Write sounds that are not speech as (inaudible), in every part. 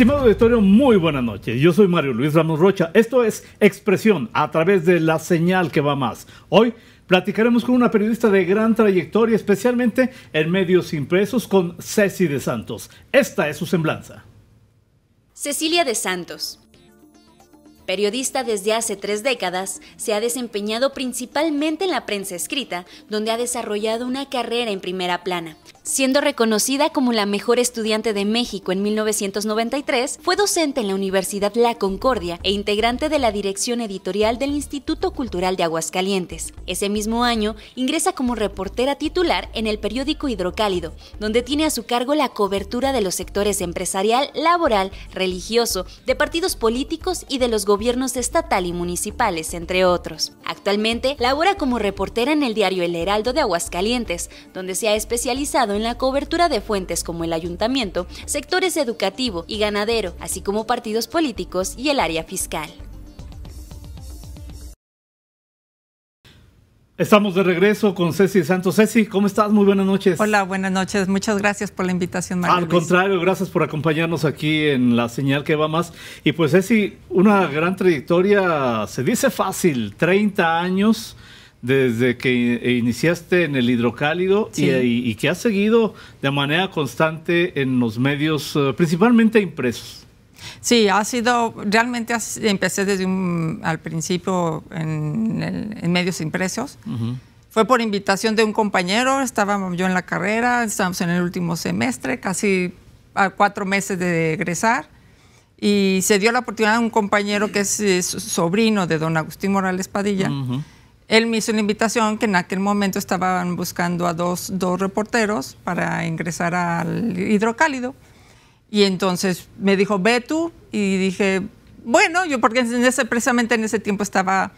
Estimado auditorio, muy buenas noches. Yo soy Mario Luis Ramos Rocha. Esto es Expresión a través de la señal que va más. Hoy platicaremos con una periodista de gran trayectoria, especialmente en medios impresos, con Ceci de Santos. Esta es su semblanza. Cecilia de Santos. Periodista desde hace tres décadas, se ha desempeñado principalmente en la prensa escrita, donde ha desarrollado una carrera en primera plana, Siendo reconocida como la mejor estudiante de México en 1993, fue docente en la Universidad La Concordia e integrante de la dirección editorial del Instituto Cultural de Aguascalientes. Ese mismo año, ingresa como reportera titular en el periódico Hidrocálido, donde tiene a su cargo la cobertura de los sectores empresarial, laboral, religioso, de partidos políticos y de los gobiernos estatal y municipales, entre otros. Actualmente, labora como reportera en el diario El Heraldo de Aguascalientes, donde se ha especializado en la cobertura de fuentes como el ayuntamiento, sectores educativo y ganadero, así como partidos políticos y el área fiscal. Estamos de regreso con Ceci Santos. Ceci, ¿cómo estás? Muy buenas noches. Hola, buenas noches. Muchas gracias por la invitación, Al contrario, gracias por acompañarnos aquí en La Señal que va más. Y pues Ceci, una gran trayectoria, se dice fácil, 30 años desde que e iniciaste en el hidrocálido y, que has seguido de manera constante en los medios, eh, principalmente impresos. Sí, ha sido, realmente empecé desde un, al principio en, medios impresos. Fue por invitación de un compañero, estábamos yo en la carrera, estábamos en el último semestre, casi a cuatro meses de egresar, y se dio la oportunidad a un compañero que es, eh, sobrino de don Agustín Morales Padilla. Él me hizo una invitación que en aquel momento estaban buscando a dos, reporteros para ingresar al hidrocálido. Y entonces me dijo, ve tú. Y dije, bueno, yo porque en ese, precisamente en ese tiempo estaba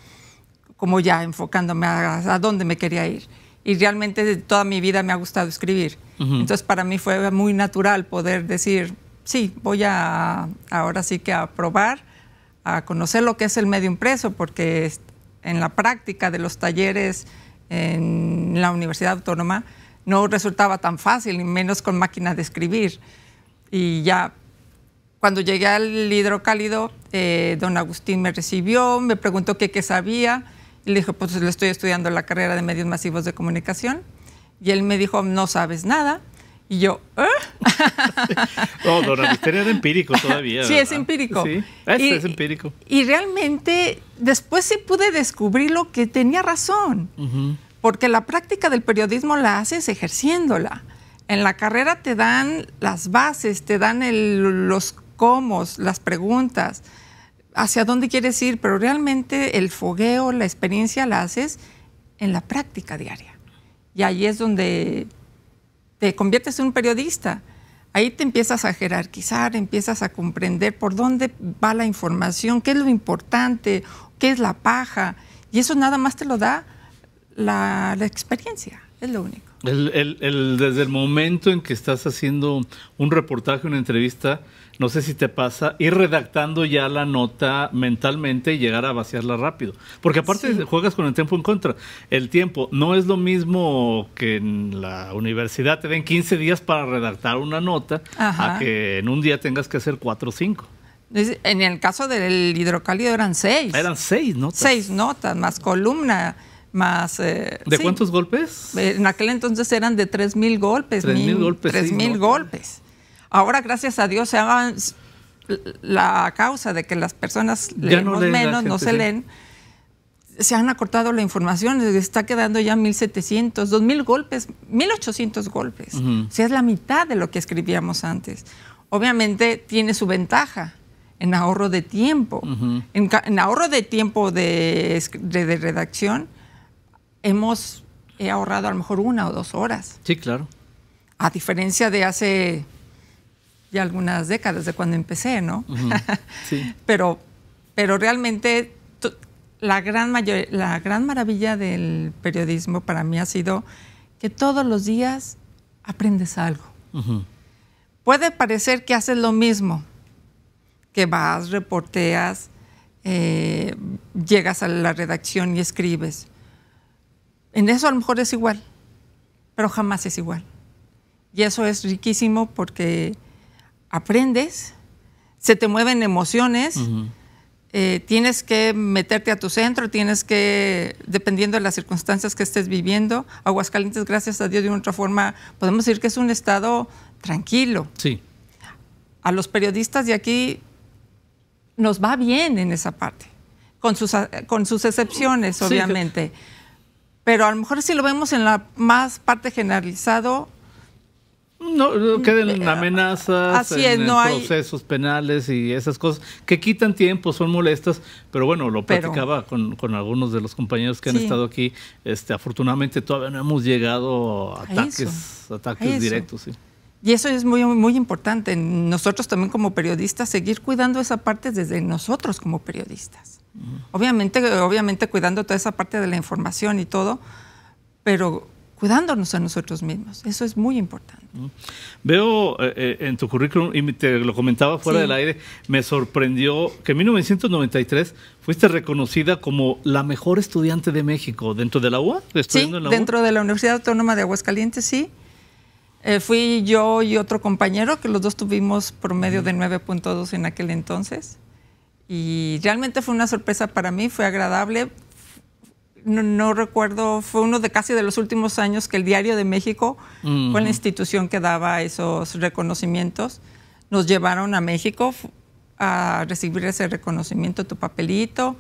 como ya enfocándome a, dónde me quería ir. Y realmente toda mi vida me ha gustado escribir. Entonces para mí fue muy natural poder decir, sí, voy a ahora sí que a probar, a conocer lo que es el medio impreso, porque en la práctica de los talleres en la Universidad Autónoma no resultaba tan fácil, ni menos con máquinas de escribir. Y ya cuando llegué al hidrocálido, eh, don Agustín me recibió, me preguntó qué, qué sabía, y le dije, pues le estoy estudiando la carrera de medios masivos de comunicación. Y él me dijo, no sabes nada, y yo, ¿eh? (laughs) no, don misterio era empírico todavía. Sí, es empírico. Sí, es empírico. Y realmente después sí pude descubrir lo que tenía razón, porque la práctica del periodismo la haces ejerciéndola. En la carrera te dan las bases, te dan los cómo, las preguntas, hacia dónde quieres ir, pero realmente el fogueo, la experiencia la haces en la práctica diaria. Y ahí es donde te conviertes en un periodista. Ahí te empiezas a jerarquizar, empiezas a comprender por dónde va la información, qué es lo importante, qué es la paja. Y eso nada más te lo da la, experiencia, es lo único. desde el momento en que estás haciendo un reportaje, una entrevista, no sé si te pasa, ir redactando ya la nota mentalmente y llegar a vaciarla rápido. Porque aparte juegas con el tiempo en contra. El tiempo no es lo mismo que en la universidad te den 15 días para redactar una nota a que en un día tengas que hacer 4 o 5. En el caso del hidrocálido eran 6. Eran 6 notas. 6 notas, más columna más... Eh, ¿De cuántos golpes? En aquel entonces eran de mil golpes. 3.000 golpes. golpes. Ahora, gracias a Dios, se hagan la causa de que las personas menos, no se leen, se han acortado la información, está quedando ya 1.700, 2.000 golpes, 1.800 golpes. O sea, es la mitad de lo que escribíamos antes. Obviamente tiene su ventaja en ahorro de tiempo. en, ahorro de tiempo de, redacción, hemos ahorrado a lo mejor una o dos horas. Sí, claro. A diferencia de hace ya algunas décadas de cuando empecé, ¿no? sí. (laughs) pero, pero realmente la gran, la gran maravilla del periodismo para mí ha sido que todos los días aprendes algo. Puede parecer que haces lo mismo, que vas, reporteas, eh, llegas a la redacción y escribes. En eso a lo mejor es igual, pero jamás es igual. Y eso es riquísimo porque aprendes, se te mueven emociones, eh, tienes que meterte a tu centro, tienes que, dependiendo de las circunstancias que estés viviendo, Aguascalientes, gracias a Dios, de una otra forma, podemos decir que es un estado tranquilo. Sí. A los periodistas de aquí nos va bien en esa parte, con sus, con sus excepciones, obviamente. Pero a lo mejor si lo vemos en la más parte generalizado, no, mm, queden eh, amenazas, en, procesos penales y esas cosas que quitan tiempo, son molestas, pero bueno, lo platicaba con, algunos de los compañeros que han estado aquí. Este, afortunadamente todavía no hemos llegado a, ataques, directos. Y eso es muy, muy importante. Nosotros también como periodistas seguir cuidando esa parte desde nosotros como periodistas. Obviamente, obviamente cuidando toda esa parte de la información y todo, pero cuidándonos a nosotros mismos. Eso es muy importante. Veo eh, eh, en tu currículum, y te lo comentaba fuera del aire, me sorprendió que en 1993 fuiste reconocida como la mejor estudiante de México dentro de la UA. Sí, dentro de la Universidad Autónoma de Aguascalientes, sí. Eh, fui yo y otro compañero, que los dos tuvimos promedio de 9.2 en aquel entonces. Y realmente fue una sorpresa para mí, fue agradable no, recuerdo, fue uno de casi de los últimos años que el Diario de México fue la institución que daba esos reconocimientos. Nos llevaron a México a recibir ese reconocimiento, tu papelito,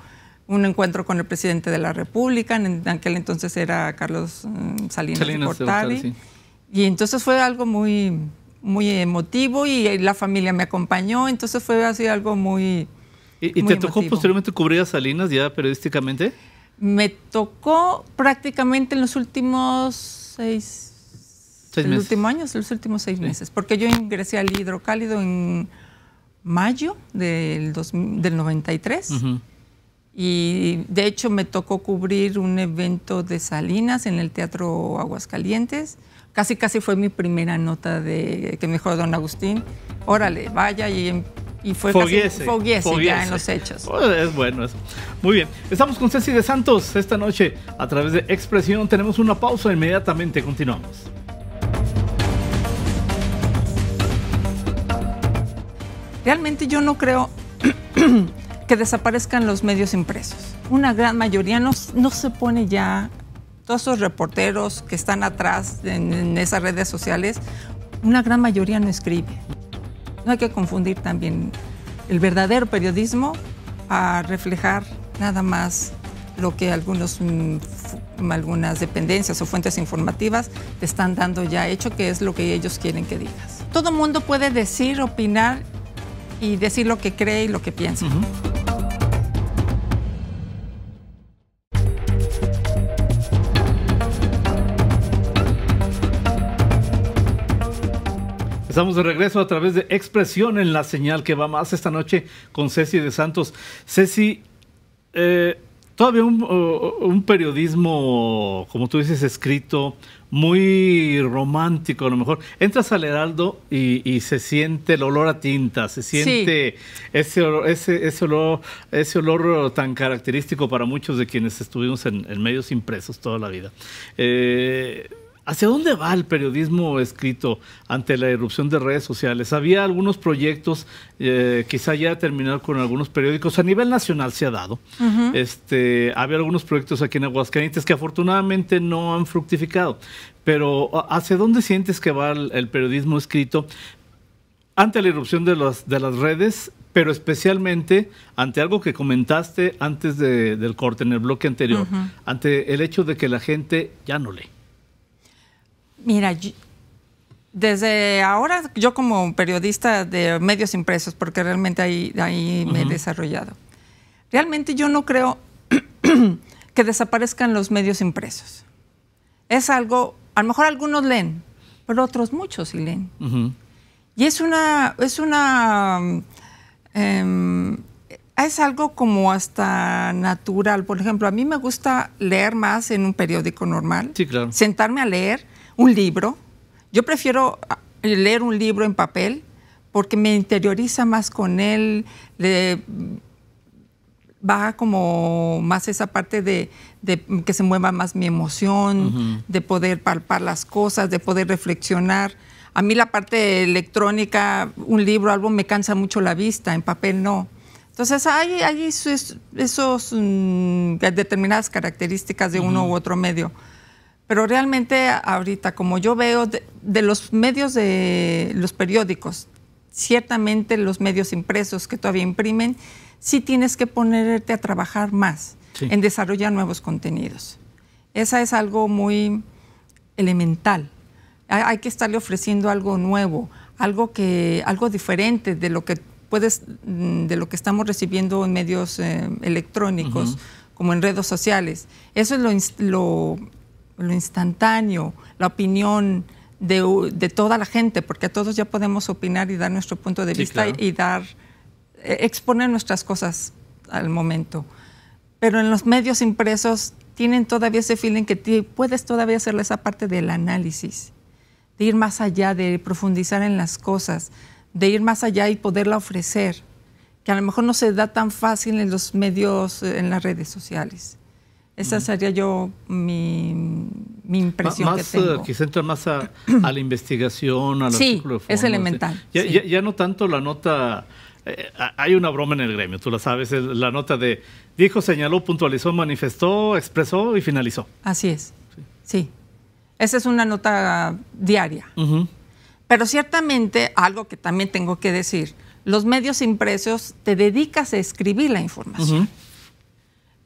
un encuentro con el presidente de la República, en aquel entonces era Carlos mm, Salinas, de Y entonces fue algo muy, muy emotivo y eh, la familia me acompañó, entonces fue así algo muy... ¿Y, te tocó posteriormente cubrir a Salinas ya periodísticamente? me tocó prácticamente en los últimos seis, meses. los últimos meses, porque yo ingresé al hidrocálido en mayo del, del 93. Y de hecho me tocó cubrir un evento de Salinas en el Teatro Aguascalientes. Casi, casi fue mi primera nota de que me don Agustín, órale, vaya y em-". Y fue foguese, ya en los hechos. Es bueno eso. Muy bien. Estamos con Ceci de Santos esta noche a través de Expresión. Tenemos una pausa. Inmediatamente continuamos. Realmente yo no creo (clears throat) que desaparezcan los medios impresos. Una gran mayoría no, se pone ya, todos esos reporteros que están atrás en, en, esas redes sociales, una gran mayoría no escribe. No hay que confundir también el verdadero periodismo a reflejar nada más lo que algunos, mm, algunas dependencias o fuentes informativas te están dando ya hecho, que es lo que ellos quieren que digas. Todo mundo puede decir, opinar y decir lo que cree y lo que piensa. Estamos de regreso a través de Expresión en la señal que va más esta noche con Ceci de Santos. Ceci, eh, todavía un, periodismo, como tú dices, escrito, muy romántico a lo mejor. Entras al Heraldo y, se siente el olor a tinta, se siente ese, olor, ese, ese, ese olor tan característico para muchos de quienes estuvimos en, medios impresos toda la vida. Eh, ¿Hacia dónde va el periodismo escrito ante la irrupción de redes sociales? Había algunos proyectos, eh, quizá ya terminaron con algunos periódicos, a nivel nacional se ha dado. Este, había algunos proyectos aquí en Aguascalientes que afortunadamente no han fructificado. Pero ¿hacia dónde sientes que va el, periodismo escrito ante la irrupción de, las redes, pero especialmente ante algo que comentaste antes del corte en el bloque anterior, ante el hecho de que la gente ya no lee? Mira, desde ahora yo como periodista de medios impresos, porque realmente ahí, ahí me he desarrollado, realmente yo no creo (clears throat) que desaparezcan los medios impresos. Es algo, a lo mejor algunos leen, pero otros muchos sí leen. Y es una, es una, em, es algo como hasta natural. Por ejemplo, a mí me gusta leer más en un periódico normal. Sentarme a leer un libro. Yo prefiero ah, leer un libro en papel porque me interioriza más con él, baja como más esa parte de, que se mueva más mi emoción, de poder palpar las cosas, de poder reflexionar. A mí la parte electrónica, un libro, algo me cansa mucho la vista, en papel no. Entonces hay, hay esos, mm, determinadas características de uno u otro medio pero realmente ahorita, como yo veo, de, los medios de los periódicos, ciertamente los medios impresos que todavía imprimen, sí tienes que ponerte a trabajar más en desarrollar nuevos contenidos. Esa es algo muy elemental. Hay, que estarle ofreciendo algo nuevo, algo que, algo diferente de lo que puedes, mm, de lo que estamos recibiendo en medios eh, electrónicos, como en redes sociales. Eso es lo, lo lo instantáneo, la opinión de, de, toda la gente, porque todos ya podemos opinar y dar nuestro punto de vista y, dar, e, exponer nuestras cosas al momento. Pero en los medios impresos tienen todavía ese feeling que puedes todavía hacer esa parte del análisis, de ir más allá, de profundizar en las cosas, de ir más allá y poderla ofrecer, que a lo mejor no se da tan fácil en los medios, eh, en las redes sociales. Esa mm. sería yo mi, impresión. que eh, tengo. Que se más (clears throat) a, la investigación, a sí, es elemental. Ya, no tanto la nota. Eh, hay una broma en el gremio, tú la sabes, la nota de dijo, señaló, puntualizó, manifestó, expresó y finalizó. Así es. Sí. Esa es una nota diaria. Pero ciertamente, algo que también tengo que decir, los medios impresos te dedicas a escribir la información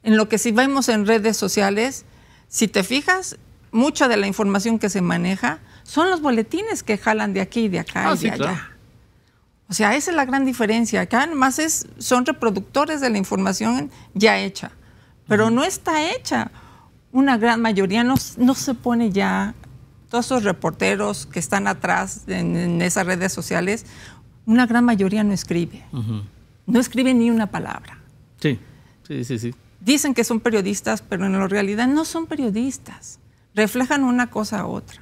en lo que si vemos en redes sociales, si te fijas, mucha de la información que se maneja son los boletines que jalan de aquí y de acá ah, y de allá. O sea, esa es la gran diferencia. Acá más es, son reproductores de la información ya hecha, pero no está hecha. Una gran mayoría no, se pone ya. Todos esos reporteros que están atrás en, esas redes sociales, una gran mayoría no escribe. No escribe ni una palabra. Sí, sí, sí, sí dicen que son periodistas, pero en la realidad no son periodistas. Reflejan una cosa a otra.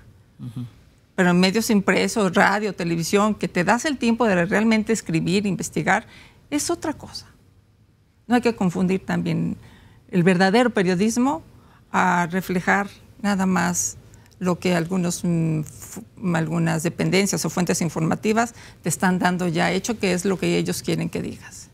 Pero en medios impresos, radio, televisión, que te das el tiempo de realmente escribir, investigar, es otra cosa. No hay que confundir también el verdadero periodismo a reflejar nada más lo que algunos, mm, algunas dependencias o fuentes informativas te están dando ya hecho, que es lo que ellos quieren que digas.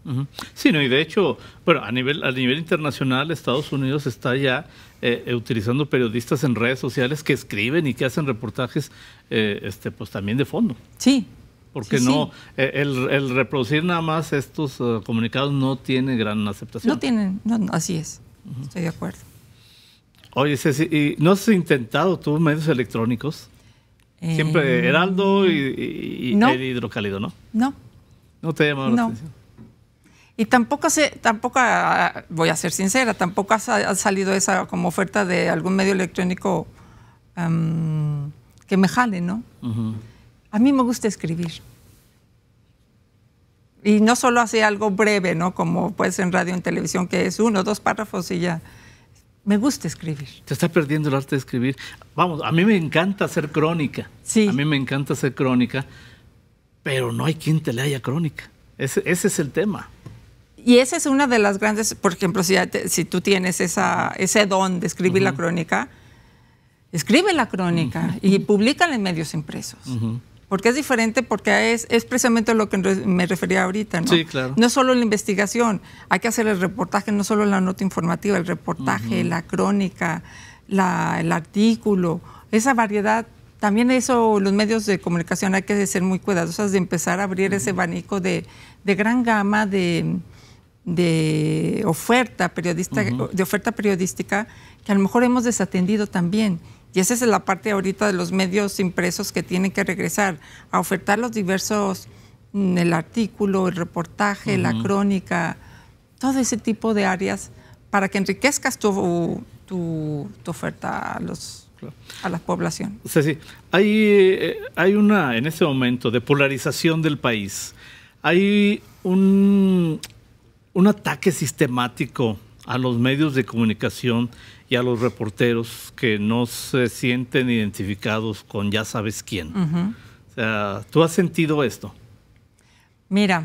Sí, no, y de hecho, bueno, a nivel, a nivel internacional, Estados Unidos está ya eh, utilizando periodistas en redes sociales que escriben y que hacen reportajes, eh, este, pues también de fondo. Sí. Porque no, eh, el, reproducir nada más estos comunicados no tiene gran aceptación. No tienen, así es, estoy de acuerdo. Oye, Ceci, ¿y ¿no has intentado tú medios electrónicos? Siempre Heraldo y, y, hidrocálido, ¿no? No. ¿No te y tampoco, se, tampoco ah, voy a ser sincera, tampoco ha, salido esa como oferta de algún medio electrónico em, que me jale, ¿no? A mí me gusta escribir. Y no solo hacer algo breve, ¿no? Como puede en radio, en televisión, que es uno, dos párrafos y ya. Me gusta escribir. Te está perdiendo el arte de escribir. Vamos, a mí me encanta hacer crónica. Sí. A mí me encanta hacer crónica, pero no hay quien te lea crónica. ese es el tema. Y esa es una de las grandes, por ejemplo, si, tú tienes esa, ese don de escribir la crónica, escribe la crónica y públicala en medios impresos. Porque es diferente, porque es, es precisamente lo que me refería ahorita, ¿no? Sí, claro. No solo la investigación, hay que hacer el reportaje, no solo la nota informativa, el reportaje, la crónica, la, el artículo, esa variedad también eso, los medios de comunicación hay que ser muy cuidadosos de empezar a abrir ese abanico de gran gama de, de oferta periodista, de oferta periodística que a lo mejor hemos desatendido también. Y esa es la parte ahorita de los medios impresos que tienen que regresar a ofertar los diversos, mm, el artículo, el reportaje, la crónica, todo ese tipo de áreas para que enriquezcas tu, tu, oferta a los a la población. Sí, sí. Hay, eh, hay una, en este momento, de polarización del país. Hay un, un ataque sistemático a los medios de comunicación y a los reporteros que no se sienten identificados con ya sabes quién. o sea, ¿Tú has sentido esto? Mira,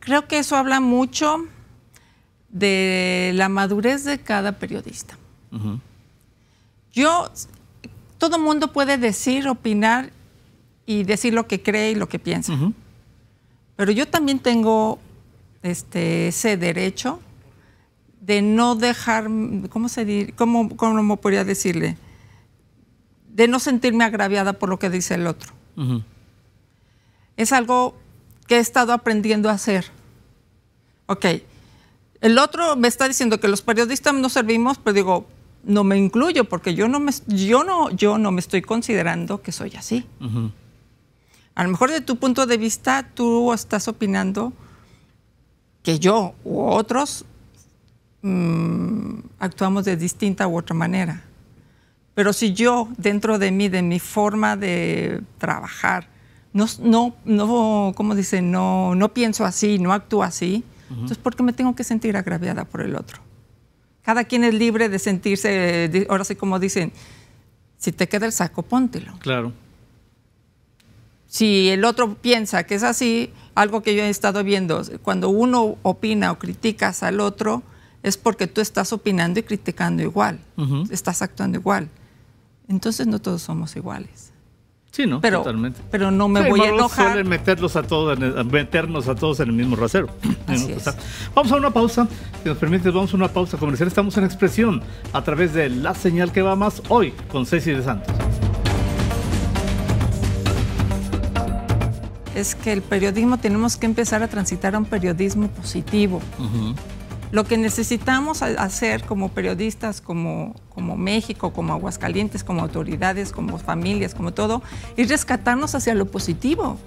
creo que eso habla mucho de la madurez de cada periodista. Yo, todo mundo puede decir, opinar y decir lo que cree y lo que piensa. Pero yo también tengo este, ese derecho de no dejar, ¿cómo se dir, cómo, cómo podría decirle? De no sentirme agraviada por lo que dice el otro. Es algo que he estado aprendiendo a hacer. Ok, el otro me está diciendo que los periodistas no servimos, pero digo, no me incluyo porque yo no me, yo no, yo no me estoy considerando que soy así. A lo mejor de tu punto de vista tú estás opinando que yo u otros mm, actuamos de distinta u otra manera. Pero si yo, dentro de mí, de mi forma de trabajar, no, no, no ¿cómo No, no pienso así, no actúo así, entonces ¿por qué me tengo que sentir agraviada por el otro? Cada quien es libre de sentirse, ahora sí como dicen, si te queda el saco, póntelo. Claro. Si el otro piensa que es así, algo que yo he estado viendo, cuando uno opina o criticas al otro, es porque tú estás opinando y criticando igual, estás actuando igual. Entonces no todos somos iguales. Sí, no, totalmente. Pero no me voy a enojar. Suelen meterlos a todos, meternos a todos en el mismo rasero. (clears throat) Vamos a una pausa. Si nos permites, vamos a una pausa comercial. Estamos en expresión a través de la señal que va más hoy con Ceci de Santos. es que el periodismo tenemos que empezar a transitar a un periodismo positivo. Lo que necesitamos hacer como periodistas, como, México, como Aguascalientes, como autoridades, como familias, como todo, es rescatarnos hacia lo positivo.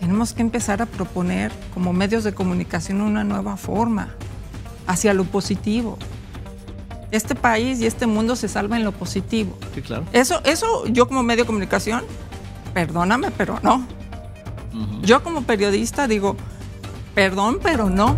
Tenemos que empezar a proponer como medios de comunicación una nueva forma, hacia lo positivo este país y este mundo se salva en lo positivo. Sí, claro. Eso, eso yo como medio de comunicación, perdóname, pero no. Yo como periodista digo, perdón, pero no.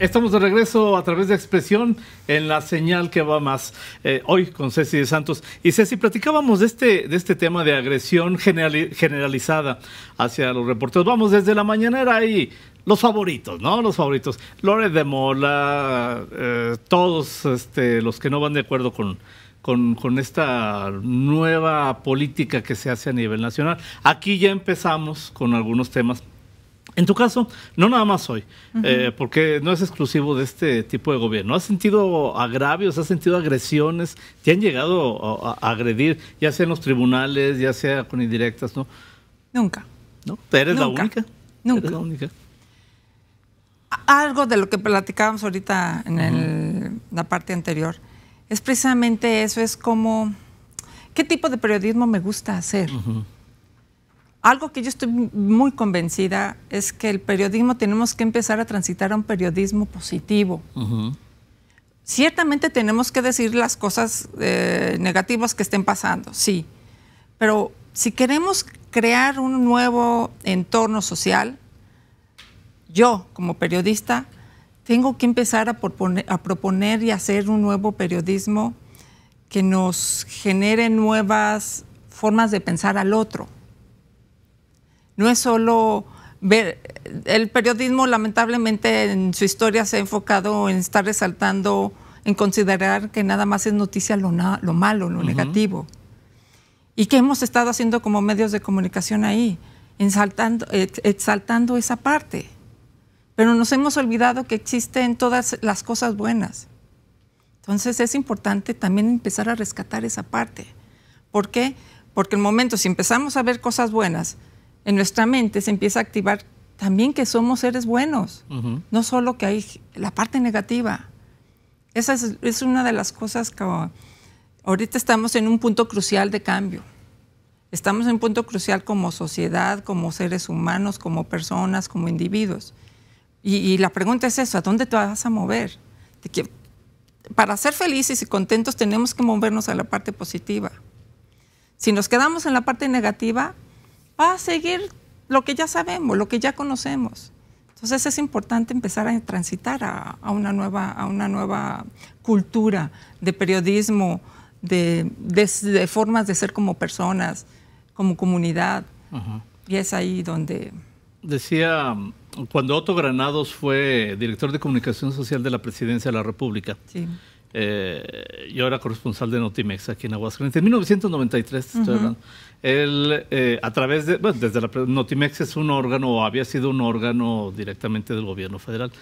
Estamos de regreso a través de expresión en la señal que va más eh, hoy con Ceci de Santos. Y Ceci, platicábamos de este, de este tema de agresión generalizada hacia los reporteros. Vamos, desde la mañanera ahí los favoritos, ¿no? Los favoritos. Lore de Mola, eh, todos este, los que no van de acuerdo con, con, esta nueva política que se hace a nivel nacional. Aquí ya empezamos con algunos temas. En tu caso, no nada más hoy, eh, porque no es exclusivo de este tipo de gobierno. ¿Has sentido agravios, has sentido agresiones? ¿Te han llegado a, agredir, ya sea en los tribunales, ya sea con indirectas, no? Nunca. ¿No? ¿Eres la única? Nunca. ¿Eres la única? algo de lo que platicábamos ahorita en la parte anterior. Es precisamente eso, es como, ¿qué tipo de periodismo me gusta hacer? Algo que yo estoy muy convencida es que el periodismo tenemos que empezar a transitar a un periodismo positivo. Ciertamente tenemos que decir las cosas eh, negativas que estén pasando, sí, pero si queremos crear un nuevo entorno social, yo como periodista tengo que empezar a, proponer, y hacer un nuevo periodismo que nos genere nuevas formas de pensar al otro. No es solo ver, el periodismo lamentablemente en su historia se ha enfocado en estar resaltando, en considerar que nada más es noticia lo, malo, lo negativo. ¿Y qué hemos estado haciendo como medios de comunicación ahí? exaltando esa parte pero nos hemos olvidado que existen todas las cosas buenas. Entonces es importante también empezar a rescatar esa parte. ¿Por qué? Porque el momento, si empezamos a ver cosas buenas, en nuestra mente se empieza a activar también que somos seres buenos, no solo que hay la parte negativa. Esa es, es, una de las cosas que ahorita estamos en un punto crucial de cambio. Estamos en un punto crucial como sociedad, como seres humanos, como personas, como individuos. Y, la pregunta es eso, ¿a dónde te vas a mover? para ser felices y contentos tenemos que movernos a la parte positiva. Si nos quedamos en la parte negativa, va a seguir lo que ya sabemos, lo que ya conocemos. Entonces es importante empezar a transitar a, una, nueva, a una nueva cultura de periodismo, de, de, formas de ser como personas, como comunidad. Y es ahí donde... Decía cuando Otto Granados fue director de comunicación social de la Presidencia de la República, eh, yo era corresponsal de Notimex aquí en Aguascalientes, en 1993 eh, a través desde Notimex es un órgano, o había sido un órgano directamente del gobierno federal.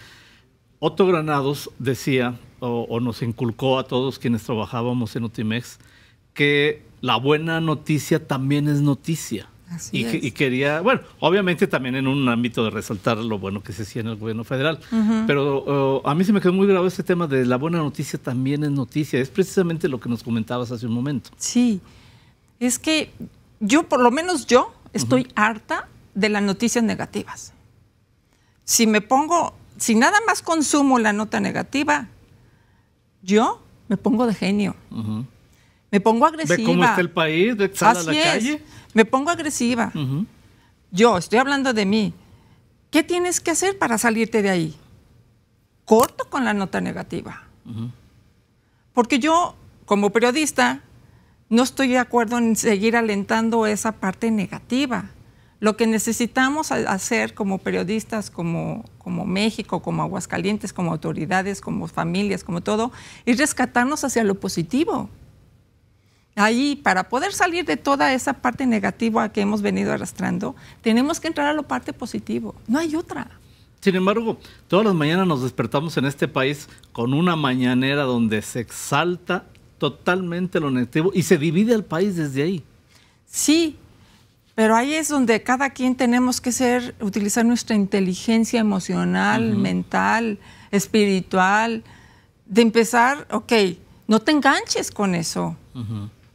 Otto Granados decía, o nos inculcó a todos quienes trabajábamos en Notimex, que la buena noticia también es noticia y, quería, bueno, obviamente también en un ámbito de resaltar lo bueno que se hacía en el gobierno federal, pero oh, a mí se me quedó muy grabado este tema de la buena noticia también es noticia, es precisamente lo que nos comentabas hace un momento. Sí, es que yo, por lo menos yo, estoy harta de las noticias negativas. Si me pongo, si nada más consumo la nota negativa, yo me pongo de genio. Me pongo agresiva. ¿Ve cómo está el país? ¿Ve sale a la calle? me pongo agresiva. Yo estoy hablando de mí. ¿Qué tienes que hacer para salirte de ahí? Corto con la nota negativa. Porque yo, como periodista, no estoy de acuerdo en seguir alentando esa parte negativa. Lo que necesitamos hacer como periodistas, como, como México, como Aguascalientes, como autoridades, como familias, como todo, es rescatarnos hacia lo positivo ahí para poder salir de toda esa parte negativa que hemos venido arrastrando, tenemos que entrar a la parte positivo. No hay otra. Sin embargo, todas las mañanas nos despertamos en este país con una mañanera donde se exalta totalmente lo negativo y se divide el país desde ahí. Sí, pero ahí es donde cada quien tenemos que ser, utilizar nuestra inteligencia emocional, mental, espiritual, de empezar, ok, no te enganches con eso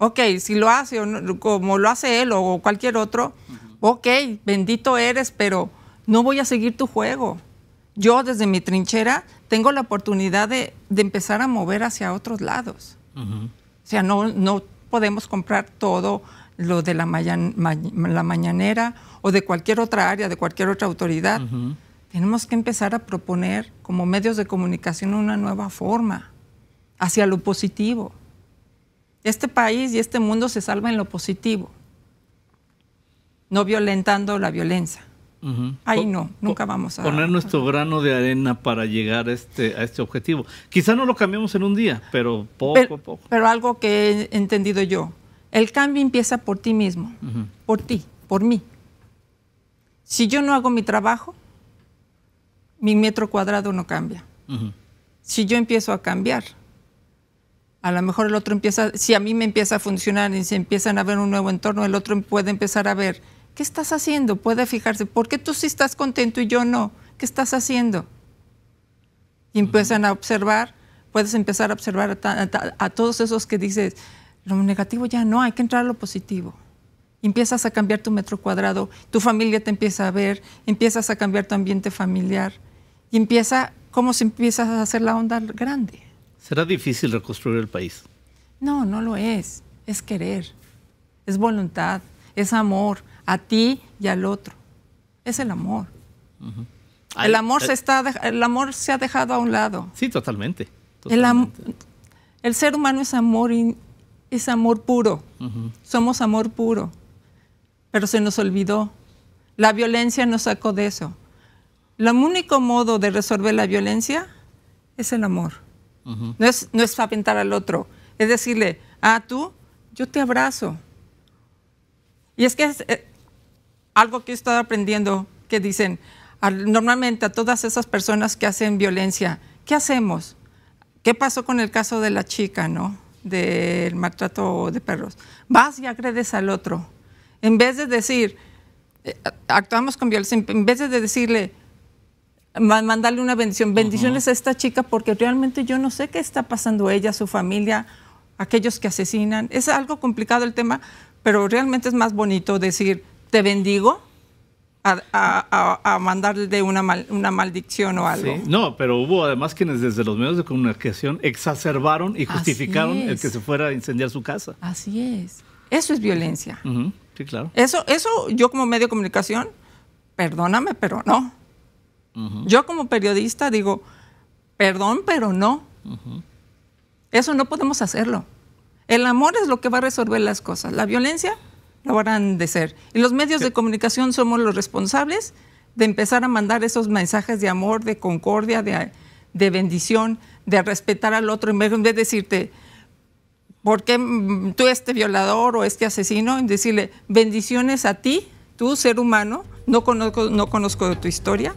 ok, si lo hace como lo hace él o cualquier otro, ok, bendito eres, pero no voy a seguir tu juego. Yo desde mi trinchera tengo la oportunidad de, empezar a mover hacia otros lados. O sea, no, podemos comprar todo lo de la, la mañanera o de cualquier otra área, de cualquier otra autoridad. Tenemos que empezar a proponer como medios de comunicación una nueva forma hacia lo positivo. Este país y este mundo se salva en lo positivo, no violentando la violencia. Ahí no, nunca vamos a poner nuestro grano de arena para llegar este, a este, objetivo. Quizá no lo cambiemos en un día, pero poco a poco. Pero algo que he entendido yo, el cambio empieza por ti mismo, por ti, por mí. Si yo no hago mi trabajo, mi metro cuadrado no cambia. Si yo empiezo a cambiar, a lo mejor el otro empieza, si a mí me empieza a funcionar y se si empiezan a ver un nuevo entorno, el otro puede empezar a ver, ¿qué estás haciendo? Puede fijarse, ¿por qué tú sí estás contento y yo no? ¿Qué estás haciendo? Y empiezan a observar, puedes empezar a observar a, todos esos que dices, lo negativo ya no, hay que entrar a lo positivo empiezas a cambiar tu metro cuadrado, tu familia te empieza a ver, empiezas a cambiar tu ambiente familiar y empieza cómo se empiezas a hacer la onda grande. ¿Será difícil reconstruir el país? No, no lo es. Es querer, es voluntad, es amor a ti y al otro. Es el amor. el, amor se está el amor se ha dejado a un lado. Sí, totalmente. El, ser humano es amor, es amor puro. Somos amor puro. Pero se nos olvidó. La violencia nos sacó de eso. El único modo de resolver la violencia es el amor no, es, no es al otro, es decirle, ah, tú, yo te abrazo. Y es que es eh, algo que he estado aprendiendo, que dicen, normalmente a todas esas personas que hacen violencia, ¿qué hacemos? ¿Qué pasó con el caso de la chica, no? Del maltrato de perros. Vas y agredes al otro. En vez de decir, eh, actuamos con violencia, en vez de decirle, mandarle una bendición. Bendiciones a esta chica porque realmente yo no sé qué está pasando ella, su familia, aquellos que asesinan. Es algo complicado el tema, pero realmente es más bonito decir, te bendigo. A, mandarle una, una maldición o algo. No, pero hubo además quienes desde los medios de comunicación exacerbaron y justificaron el que se fuera a incendiar su casa. Así es. Eso es violencia. Sí, claro. Eso, eso yo como medio de comunicación, perdóname, pero no. Yo como periodista digo, perdón, pero no. Eso no podemos hacerlo. El amor es lo que va a resolver las cosas. La violencia lo va a ser, Y los medios de comunicación somos los responsables de empezar a mandar esos mensajes de amor, de concordia, de, bendición, de respetar al otro, en vez de decirte, ¿por qué mm, tú este violador o este asesino? En decirle, bendiciones a ti, tú ser humano, no conozco, no conozco tu historia,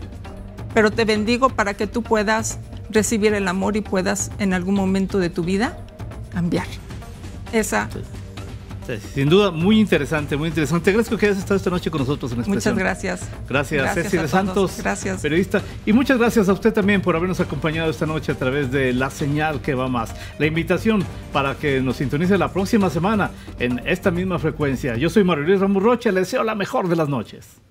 pero te bendigo para que tú puedas recibir el amor y puedas en algún momento de tu vida cambiar. Esa. sin duda, muy interesante, muy interesante. Gracias que hayas estado esta noche con nosotros en Muchas gracias. Gracias, gracias Cecilia Santos, gracias. periodista. Y muchas gracias a usted también por habernos acompañado esta noche a través de La Señal que va más. La invitación para que nos sintonice la próxima semana en esta misma frecuencia. Yo soy Mario Luis Rocha, le deseo la mejor de las noches.